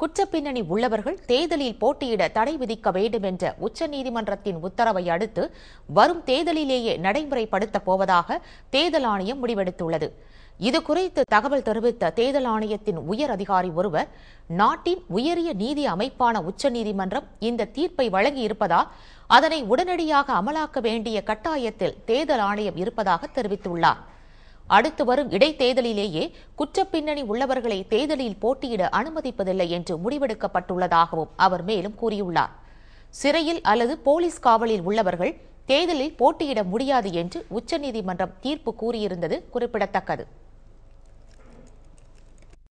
குற்றப்பின்னணி உள்ளவர்கள் தேர்தலில் போட்டியிட தடை விதிக்க வேண்டும் என்ற உச்சநீதிமன்றத்தின் உத்தரவை அடுத்து வரும் தேர்தலிலேயே நடைமுறைப்படுத்தப் போவதாக தேர்தல் ஆணையம் முடிவெடுத்துள்ளது இது தகவல் தெரிவித்த தேர்தல் ஆணையத்தின் உயர் அதிகாரி ஒருவர் நாட்டின் உயரிய நீதி அமைப்பான உச்சநீதிமன்றம் இந்த தீர்ப்பை வழங்கியிருப்பதால் அதனை உடனடியாக அமலாக்க வேண்டிய கட்டாயத்தில் தேர்தல் ஆணையம் இருப்பதாக தெரிவித்துள்ளார் அடுத்து வரும் இடைத்தேர்தலிலேயே குற்றப்பின்னணி உள்ளவர்களை தேர்தலில் போட்டியிட அனுமதிப்பதில்லை என்று முடிவெடுக்கப்பட்டுள்ளதாகவும் அவர் மேலும் கூறியுள்ளார் சிறையில் அல்லது போலீஸ் காவலில் உள்ளவர்கள் தேர்தலில் போட்டியிட முடியாது என்று உச்சநீதிமன்றம் தீர்ப்பு கூறியிருந்தது குறிப்பிடத்தக்கது